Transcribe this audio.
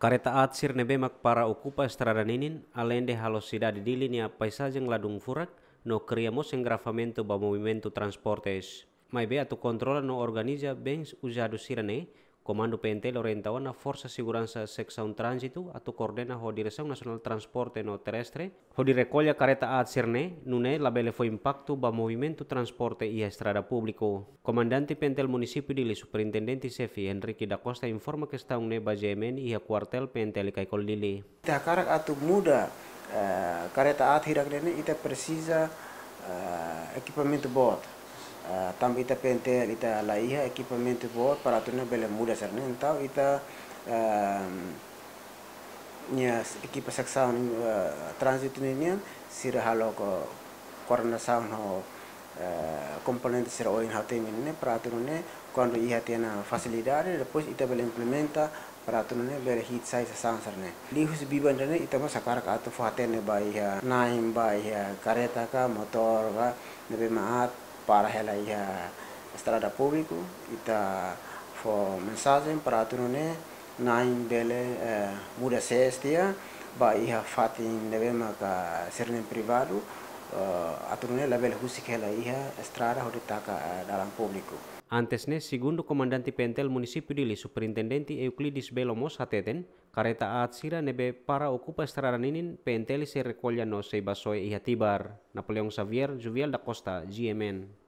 Kareta atsir nebemak para okupa estradaninin, alende halosidade di linea paisagem ladung furak, no criamos engrafamento ba movimento transportes. Mai be atu controla no organiza bens usado sirane, Komando PNT l'orientava na Força Segurança Seksa Un Transitu tu coordena ho Direção Nasional Transporte no Terrestre, ho direkolya kareta a Cerne nune labele fo ba movimento transporte ia estrada Publiku Komandanti PNT município dili Superintendente Sefi Henrique da Costa informa que está ne ba Jemen ia a quartel PNT li kaikol dili. karak atu muda uh, a hirak dene ita precisa uh, eh, equipamento Ah, tam ita pente ita laiha equipamento bo tu na bela muda ser nen tau ita ehm, nya equipa saksaun eh, transit ni nya sira halo ko corona saun ho componente eh, sira oin hate min ne tu ne quando iha tena facilidade depois ita bela implementa tu ne bela hit size saun ser ne lihus biban ne ita ma sakarak fo fate ne bai iha naim bai iha kareta ka motor ka nebe maat para ya helaya iya. estrada público ita fo mensagem para tunone nain bele eh, muda sestia ba iha fatin bema ka sirnen privado level eh, label husik hela ya iha estrada hoditaka eh, dalam público Antesne, segundo comandante pentel municipio dili superintendente Euclides Belomos hateten, kareta atsira nebe para okupa estrada ninin pentel se rekolya no basoe iha tibar. Napoleon Xavier, Juvial da Costa, GMN.